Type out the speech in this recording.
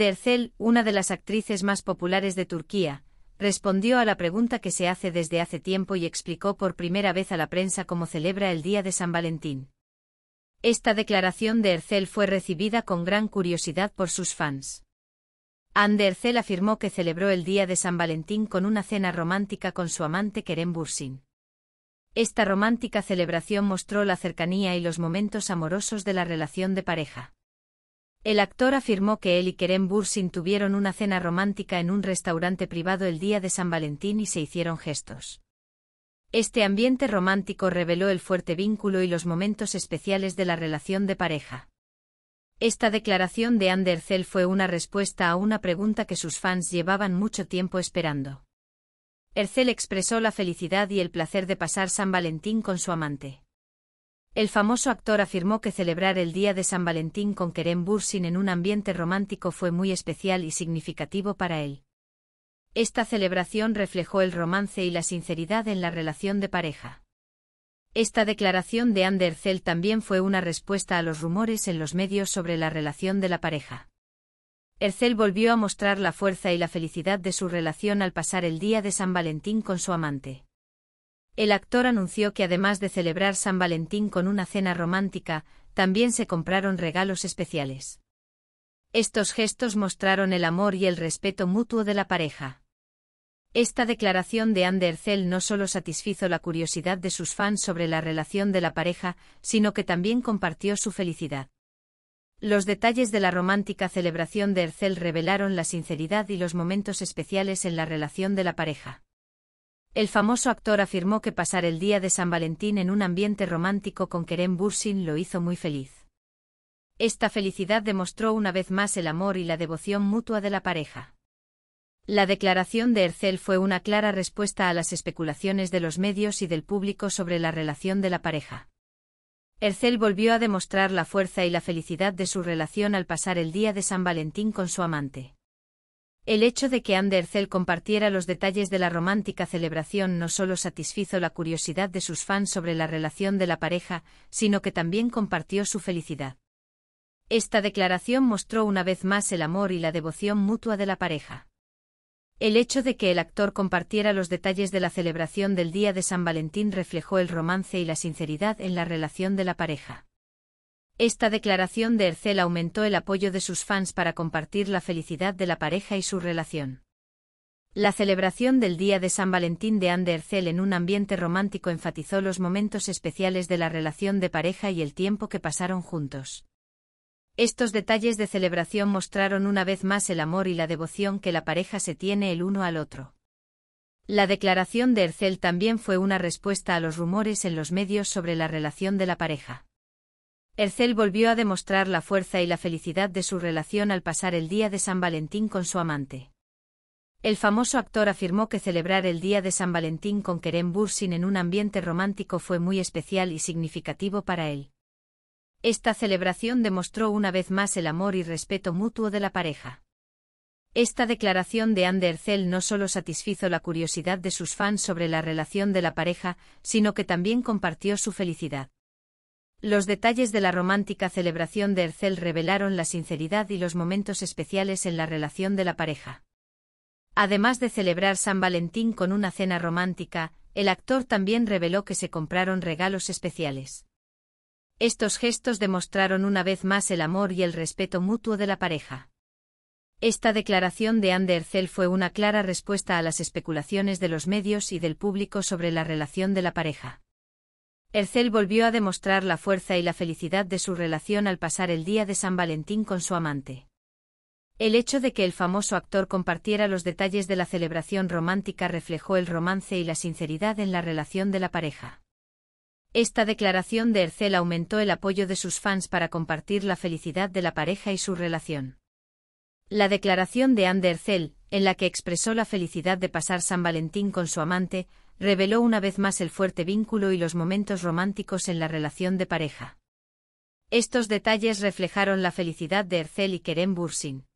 Ercel, una de las actrices más populares de Turquía, respondió a la pregunta que se hace desde hace tiempo y explicó por primera vez a la prensa cómo celebra el Día de San Valentín. Esta declaración de Ercel fue recibida con gran curiosidad por sus fans. Ercel afirmó que celebró el Día de San Valentín con una cena romántica con su amante Kerem Bursin. Esta romántica celebración mostró la cercanía y los momentos amorosos de la relación de pareja. El actor afirmó que él y Kerem Bursin tuvieron una cena romántica en un restaurante privado el día de San Valentín y se hicieron gestos. Este ambiente romántico reveló el fuerte vínculo y los momentos especiales de la relación de pareja. Esta declaración de Ercel fue una respuesta a una pregunta que sus fans llevaban mucho tiempo esperando. Ercel expresó la felicidad y el placer de pasar San Valentín con su amante. El famoso actor afirmó que celebrar el Día de San Valentín con Kerem Bursin en un ambiente romántico fue muy especial y significativo para él. Esta celebración reflejó el romance y la sinceridad en la relación de pareja. Esta declaración de Andercel también fue una respuesta a los rumores en los medios sobre la relación de la pareja. Ercel volvió a mostrar la fuerza y la felicidad de su relación al pasar el día de San Valentín con su amante. El actor anunció que además de celebrar San Valentín con una cena romántica, también se compraron regalos especiales. Estos gestos mostraron el amor y el respeto mutuo de la pareja. Esta declaración de Andercel no solo satisfizo la curiosidad de sus fans sobre la relación de la pareja, sino que también compartió su felicidad. Los detalles de la romántica celebración de Ercel revelaron la sinceridad y los momentos especiales en la relación de la pareja. El famoso actor afirmó que pasar el día de San Valentín en un ambiente romántico con Kerem Bursin lo hizo muy feliz. Esta felicidad demostró una vez más el amor y la devoción mutua de la pareja. La declaración de Ercel fue una clara respuesta a las especulaciones de los medios y del público sobre la relación de la pareja. Ercel volvió a demostrar la fuerza y la felicidad de su relación al pasar el día de San Valentín con su amante. El hecho de que Andercel compartiera los detalles de la romántica celebración no solo satisfizo la curiosidad de sus fans sobre la relación de la pareja, sino que también compartió su felicidad. Esta declaración mostró una vez más el amor y la devoción mutua de la pareja. El hecho de que el actor compartiera los detalles de la celebración del Día de San Valentín reflejó el romance y la sinceridad en la relación de la pareja. Esta declaración de Ercel aumentó el apoyo de sus fans para compartir la felicidad de la pareja y su relación. La celebración del Día de San Valentín de Anne Ercel en un ambiente romántico enfatizó los momentos especiales de la relación de pareja y el tiempo que pasaron juntos. Estos detalles de celebración mostraron una vez más el amor y la devoción que la pareja se tiene el uno al otro. La declaración de Ercel también fue una respuesta a los rumores en los medios sobre la relación de la pareja. Ercel volvió a demostrar la fuerza y la felicidad de su relación al pasar el día de San Valentín con su amante. El famoso actor afirmó que celebrar el día de San Valentín con Kerem Bursin en un ambiente romántico fue muy especial y significativo para él. Esta celebración demostró una vez más el amor y respeto mutuo de la pareja. Esta declaración de Anne Ercel no solo satisfizo la curiosidad de sus fans sobre la relación de la pareja, sino que también compartió su felicidad. Los detalles de la romántica celebración de Ercel revelaron la sinceridad y los momentos especiales en la relación de la pareja. Además de celebrar San Valentín con una cena romántica, el actor también reveló que se compraron regalos especiales. Estos gestos demostraron una vez más el amor y el respeto mutuo de la pareja. Esta declaración de Anne Ercel fue una clara respuesta a las especulaciones de los medios y del público sobre la relación de la pareja. Ercel volvió a demostrar la fuerza y la felicidad de su relación al pasar el día de San Valentín con su amante. El hecho de que el famoso actor compartiera los detalles de la celebración romántica reflejó el romance y la sinceridad en la relación de la pareja. Esta declaración de Ercel aumentó el apoyo de sus fans para compartir la felicidad de la pareja y su relación. La declaración de Anne de Ercel, en la que expresó la felicidad de pasar San Valentín con su amante, reveló una vez más el fuerte vínculo y los momentos románticos en la relación de pareja. Estos detalles reflejaron la felicidad de Ercel y Kerem Bursin.